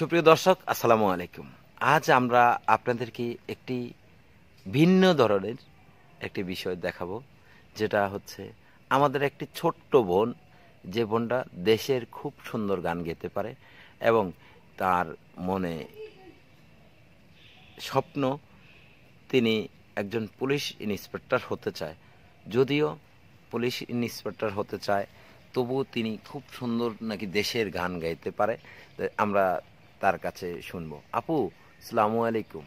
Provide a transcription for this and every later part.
সুপ্রিয় দর্শক আসসালামু আলাইকুম আজ আমরা আপনাদেরকে একটি ভিন্ন ধরনের একটি বিষয় দেখাবো যেটা হচ্ছে আমাদের একটি ছোট্ট বোন যে বোনটা দেশের খুব সুন্দর গান গেতে পারে এবং তার মনে স্বপ্ন তিনি একজন পুলিশ ইন্সপেক্টর হতে চায় যদিও পুলিশ ইন্সপেক্টর হতে চায় তবুও তিনি খুব সুন্দর নাকি দেশের গান গাইতে পারে আমরা তার কাছে শুনবো আপু সালামু আলাইকুম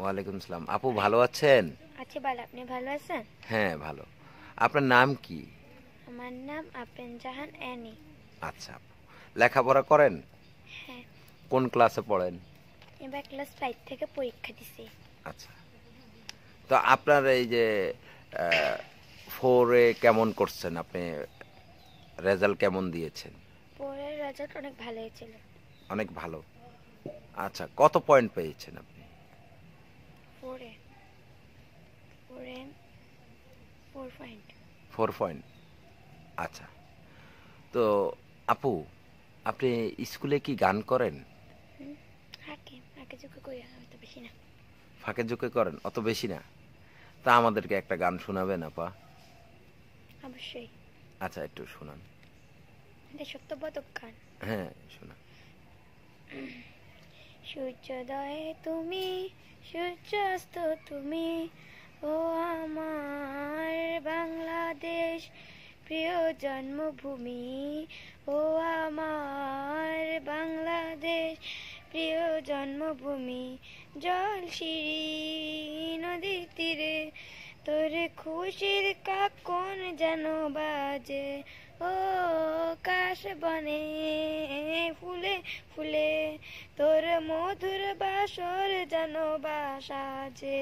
ওয়ালাইকুম সালাম আপু ভালো আছেন আচ্ছা ভালো আপনি ভালো আছেন হ্যাঁ ভালো আপনার নাম কি আমার নাম আপেন জাহান অ্যানি আচ্ছা আপু লেখাপড়া করেন হ্যাঁ কোন ক্লাসে পড়েন এবার ক্লাস ফাইভ থেকে পরীক্ষা দিছি আচ্ছা তো আপনার এই যে ফোরে কেমন করছেন আপনি রেজাল্ট কেমন দিয়েছেন রেজাল্ট অনেক ভালো হয়েছিল অনেক ভালো আচ্ছা কত পয়েন্ট পেয়েছেন আপনি ফোর পয়েন্ট ফোর পয়েন্ট আচ্ছা তো আপু আপনি স্কুলে কি গান করেন ফাঁকে ঝুঁকে করেন অত বেশি না তা আমাদেরকে একটা গান শোনাবেন আপা অবশ্যই আচ্ছা একটু শোনান দেশাত্মবোধক গান হ্যাঁ শোনা সূর্যোদয়ে তুমি সূর্যাস্ত তুমি ও আমার বাংলাদেশ প্রিয় জন্মভূমি ও আমার বাংলাদেশ প্রিয় জন্মভূমি জল সিঁড়ি নদীর তীরে তোর খুশির কাকন যেন বাজে ও কাশ বনে ফুলে ফুলে তোর মধুর বাসর যেন বাসা যে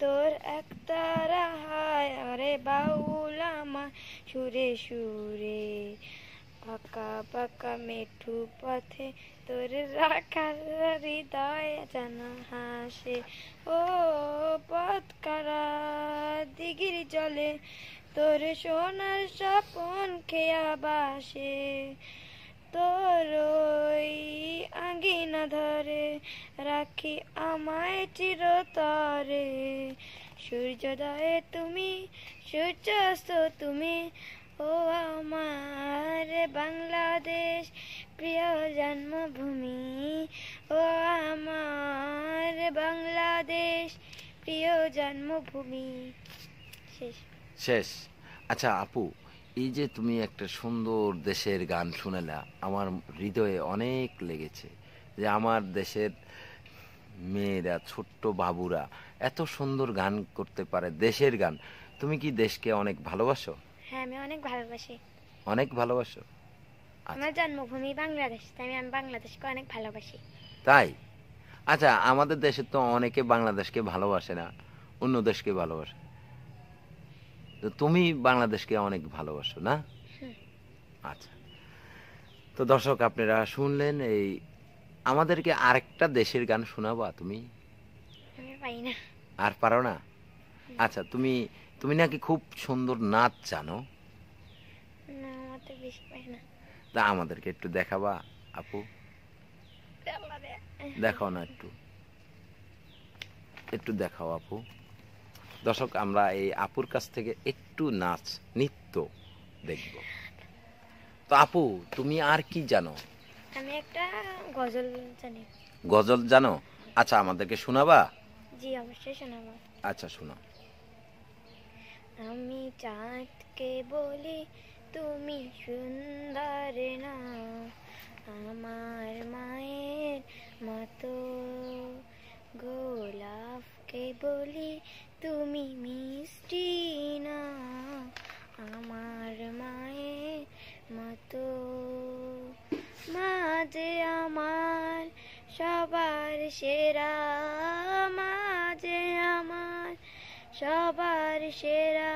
তোর একতারা হায় আরে আমার সুরে সুরে পাকা পাকা মেঠু পথে তোর রাখার হৃদয় যেন হাসে ও পথ কারা দিগির জলে তোর সোনার স্বপন খেয়া বাসে তোর আঙ্গিনা ধরে রাখি আমায় চিরতরে সূর্যোদয়ে তুমি সূর্যাস্ত তুমি ও আমার বাংলাদেশ প্রিয় জন্মভূমি ও আমার বাংলাদেশ প্রিয় জন্মভূমি শেষ শেষ আচ্ছা আপু এই যে তুমি একটা সুন্দর দেশের গান শুনেলা আমার হৃদয়ে অনেক লেগেছে যে আমার দেশের মেয়েরা ছোট্ট বাবুরা এত সুন্দর গান করতে পারে দেশের গান তুমি কি দেশকে অনেক ভালোবাসো হ্যাঁ আমি অনেক ভালোবাসি অনেক ভালোবাসো আচ্ছা। আমার জন্মভূমি বাংলাদেশ তাই আমি বাংলাদেশকে অনেক ভালোবাসি তাই আচ্ছা আমাদের দেশে তো অনেকে বাংলাদেশকে ভালোবাসে না অন্য দেশকে ভালোবাসে তো তুমি বাংলাদেশকে অনেক ভালোবাসো না হ্যাঁ। আচ্ছা তো দর্শক আপনারা শুনলেন এই আমাদেরকে আরেকটা দেশের গান শোনাবা তুমি আর পারো না আচ্ছা তুমি তুমি নাকি খুব সুন্দর নাচ জানো তা আমাদেরকে একটু দেখাবা আপু দেখাও না একটু একটু দেখাও আপু দর্শক আমরা এই আপুর কাছ থেকে একটু নাচ নৃত্য দেখব তো আপু তুমি আর কি জানো আমি একটা গজল জানি গজল জানো আচ্ছা আমাদেরকে শোনাবা জি অবশ্যই শোনাবো আচ্ছা শোনো আমি চাঁদকে বলি তুমি সুন্দর না আমার মায়ের মতো গোলাপকে বলি তুমি মিষ্টি না আমার মায়ের মতো মাঝে আমার সবার সেরা মাঝে আমার সবার সেরা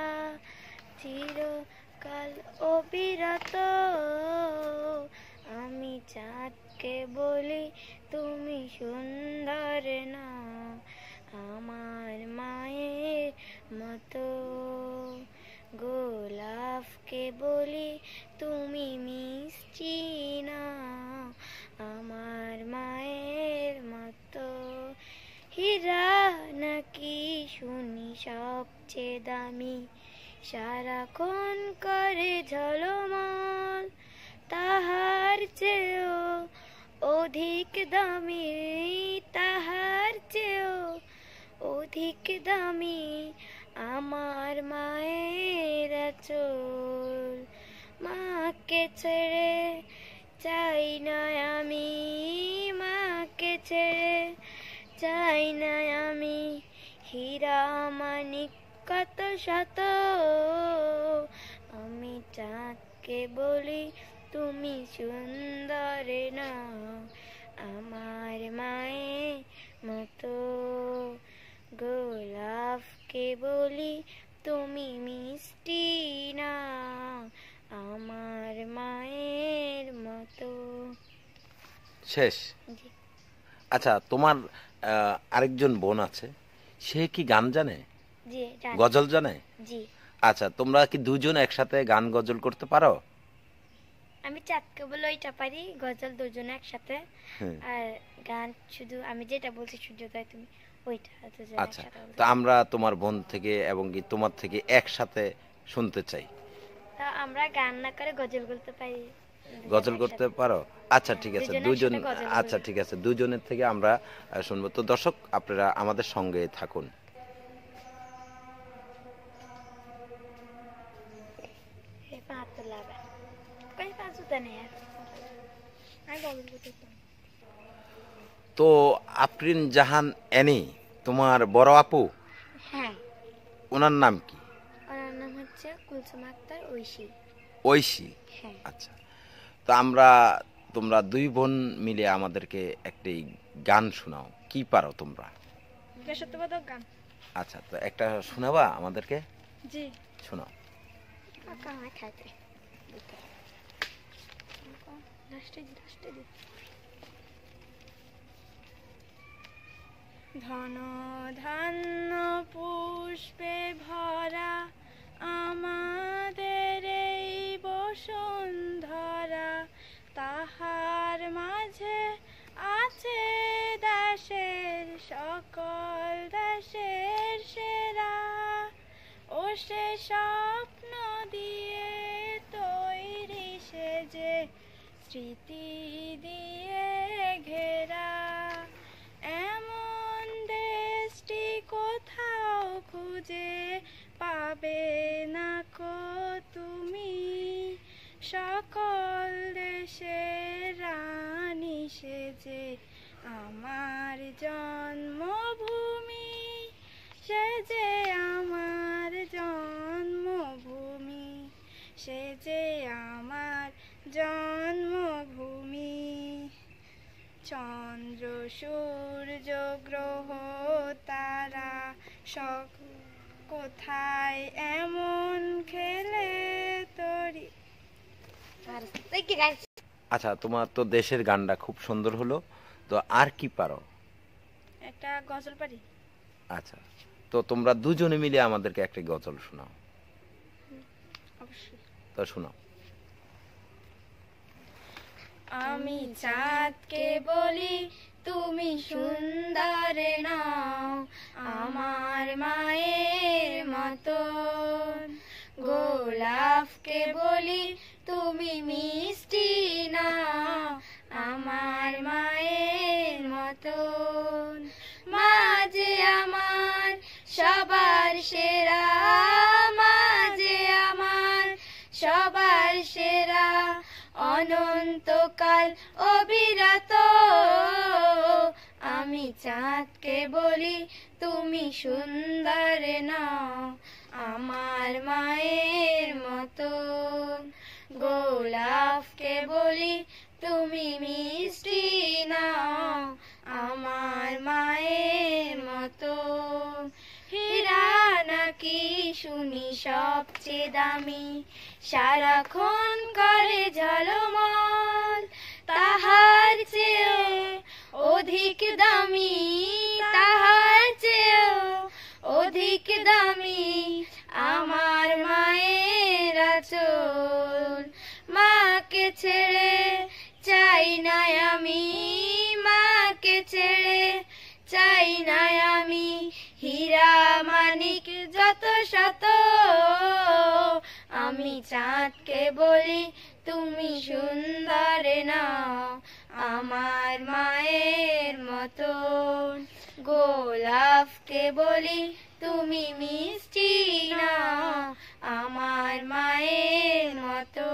চিরকাল অবিরত আমি চাঁদকে বলি তুমি সুন্দর না মতো গোলাপকে বলি তুমি মিষ্টি না আমার মায়ের মতো হীরা নাকি শুনি সবচেয়ে দামি সারাক্ষণ করে ঝলমল তাহার চেয়েও অধিক দামি তাহার চেয়েও অধিক দামি আমার মায়ের চোল মাকে ছেড়ে চাই না আমি মাকে ছেড়ে চাই না আমি হীরা মানি কত শত আমি চাঁদকে বলি তুমি সুন্দর না আমার মায়ের মতো গোলাপ তোমাকে বলি তুমি মিষ্টি না আমার মায়ের মতো শেষ আচ্ছা তোমার আরেকজন বোন আছে সে কি গান জানে গজল জানে আচ্ছা তোমরা কি দুজন একসাথে গান গজল করতে পারো আমি চাঁদকে বলে ওইটা পারি গজল দুজন একসাথে হ্যাঁ। আর গান শুধু আমি যেটা বলছি সূর্যোদয় তুমি আচ্ছা তো আমরা তোমার বোন থেকে এবং কি তোমার থেকে একসাথে শুনতে চাই আমরা গান না করে গজল বলতে পারি গজল করতে পারো আচ্ছা ঠিক আছে দুজন আচ্ছা ঠিক আছে দুজনের থেকে আমরা শুনবো তো দর্শক আপনারা আমাদের সঙ্গে থাকুন তো আফরিন জাহান এনি তোমার বড় আপু হ্যাঁ ওনার নাম কি ওনার নাম হচ্ছে কুলসুম আক্তার ঐশী ঐশী হ্যাঁ আচ্ছা তো আমরা তোমরা দুই বোন মিলে আমাদেরকে একটি গান শোনাও কি পারো তোমরা দেশাত্মবোধক গান আচ্ছা তো একটা শোনাবা আমাদেরকে জি শোনাও কাকা মাথাতে দিতে দশটা দশটা দিতে ধন ধান্য পুষ্পে ভরা আমাদের এই বসুন্ধরা তাহার মাঝে আছে দেশের সকল দেশের সেরা ও সে স্বপ্ন দিয়ে তৈরি সে যে স্মৃতি দিয়ে খুঁজে পাবে না কো তুমি সকল দেশে রানী সেজে আমার জন্মভূমি সেজে আমার জন্মভূমি সেজে আমার জন্মভূমি চন্দ্র সূর্য গ্রহ তারা সকল কোথায় এমন খেলে তরি আচ্ছা তোমার তো দেশের গানটা খুব সুন্দর হলো তো আর কি পারো একটা গজল পারি আচ্ছা তো তোমরা দুজনে মিলে আমাদেরকে একটা গজল শোনাও তো শোনাও আমি চাঁদকে বলি তুমি সুন্দর নাও আমার মতন গোলাপকে বলি তুমি মিষ্টি না আমার মায়ের মতন মাঝে আমার সবার সেরা মাঝে আমার সবার সেরা অনন্তকাল অবিরত আমি চাঁদকে বলি তুমি সুন্দর না আমার মায়ের মতো গোলাপকে বলি তুমি মিষ্টি না আমার মায়ের মতো হীরা নাকি শুনি সবচেয়ে দামি সারাক্ষণ করে ঝলমল তাহার চেয়ে অধিক দামি তাহার চেয়ে অধিক দামি আমার মায়ের আচল মাকে ছেড়ে চাই না আমি মাকে ছেড়ে চাই না আমি হীরা মানিক যত শত আমি চাঁদকে বলি তুমি সুন্দর না আমার মায়ের মতো গোলাপকে বলি তুমি মিষ্টি না আমার মায়ের মতো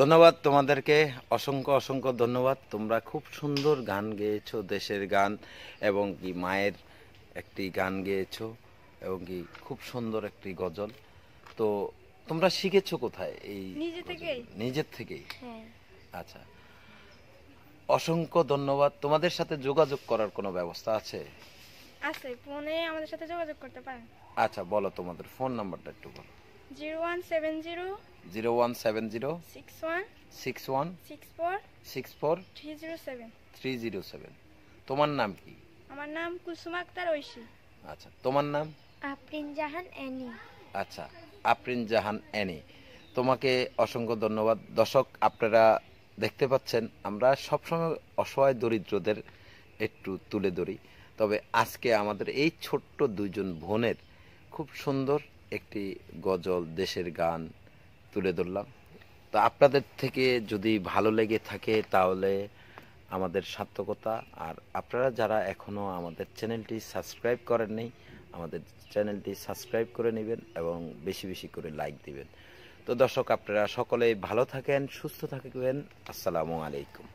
ধন্যবাদ তোমাদেরকে অসংখ্য অসংখ্য ধন্যবাদ তোমরা খুব সুন্দর গান গেয়েছো দেশের গান এবং কি মায়ের একটি গান গেয়েছো এবং কি খুব সুন্দর একটি গজল তো তোমরা শিখেছো কোথায় এই নিজের থেকেই নিজের থেকেই হ্যাঁ। আচ্ছা অসংখ্য ধন্যবাদ তোমাদের সাথে যোগাযোগ করার কোনো ব্যবস্থা আছে আছে ফোনে আমাদের সাথে যোগাযোগ করতে পারেন আচ্ছা বলো তোমাদের ফোন নাম্বারটা একটু বলো zero one seven zero zero one seven zero six one six one six four six four three zero seven three zero seven তোমার নাম কি আমার নাম কুসুম আক্তার ঐশী আচ্ছা তোমার নাম আফরিন জাহান অ্যানি আচ্ছা আফরিন জাহান অ্যানি তোমাকে অসংখ্য ধন্যবাদ দর্শক আপনারা দেখতে পাচ্ছেন আমরা সবসময় অসহায় দরিদ্রদের একটু তুলে ধরি তবে আজকে আমাদের এই ছোট্ট দুজন বোনের খুব সুন্দর একটি গজল দেশের গান তুলে ধরলাম তো আপনাদের থেকে যদি ভালো লেগে থাকে তাহলে আমাদের সার্থকতা আর আপনারা যারা এখনও আমাদের চ্যানেলটি সাবস্ক্রাইব করেননি আমাদের চ্যানেলটি সাবস্ক্রাইব করে নেবেন এবং বেশি বেশি করে লাইক দিবেন তো দর্শক আপনারা সকলেই ভালো থাকেন সুস্থ থাকবেন আসসালামু আলাইকুম